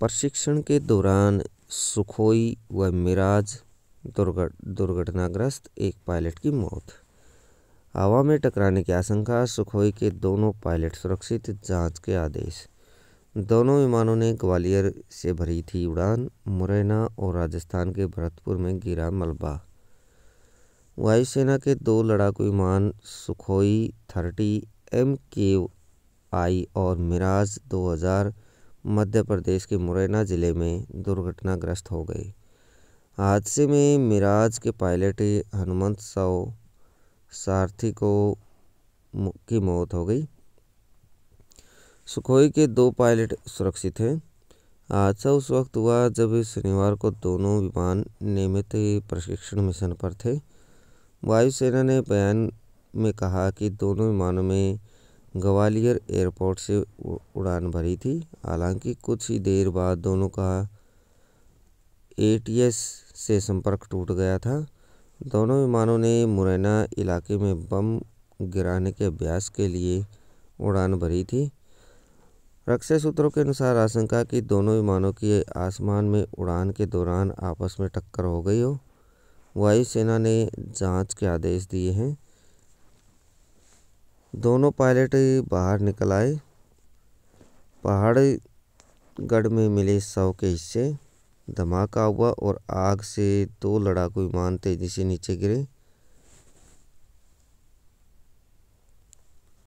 प्रशिक्षण के दौरान सुखोई व मिराज दुर्घट दुर्घटनाग्रस्त एक पायलट की मौत हवा में टकराने की आशंका सुखोई के दोनों पायलट सुरक्षित जांच के आदेश दोनों विमानों ने ग्वालियर से भरी थी उड़ान मुरैना और राजस्थान के भरतपुर में गिरा मलबा वायुसेना के दो लड़ाकू विमान सुखोई थर्टी एम के आई और मिराज हज़ार मध्य प्रदेश के मुरैना ज़िले में दुर्घटनाग्रस्त हो गई हादसे में मिराज के पायलट हनुमंत साव सारथी को की मौत हो गई सुखोई के दो पायलट सुरक्षित हैं हादसा उस वक्त हुआ जब शनिवार को दोनों विमान नियमित प्रशिक्षण मिशन पर थे वायुसेना ने बयान में कहा कि दोनों विमानों में ग्वालियर एयरपोर्ट से उड़ान भरी थी हालांकि कुछ ही देर बाद दोनों का एटीएस से संपर्क टूट गया था दोनों विमानों ने मुरैना इलाके में बम गिराने के अभ्यास के लिए उड़ान भरी थी रक्षा सूत्रों के अनुसार आशंका कि दोनों विमानों की आसमान में उड़ान के दौरान आपस में टक्कर हो गई हो वायुसेना ने जांच के आदेश दिए हैं दोनों पायलट बाहर निकल आए पहाड़ी गढ़ में मिले शव के हिस्से धमाका हुआ और आग से दो लड़ाकू विमान तेजी से नीचे गिरे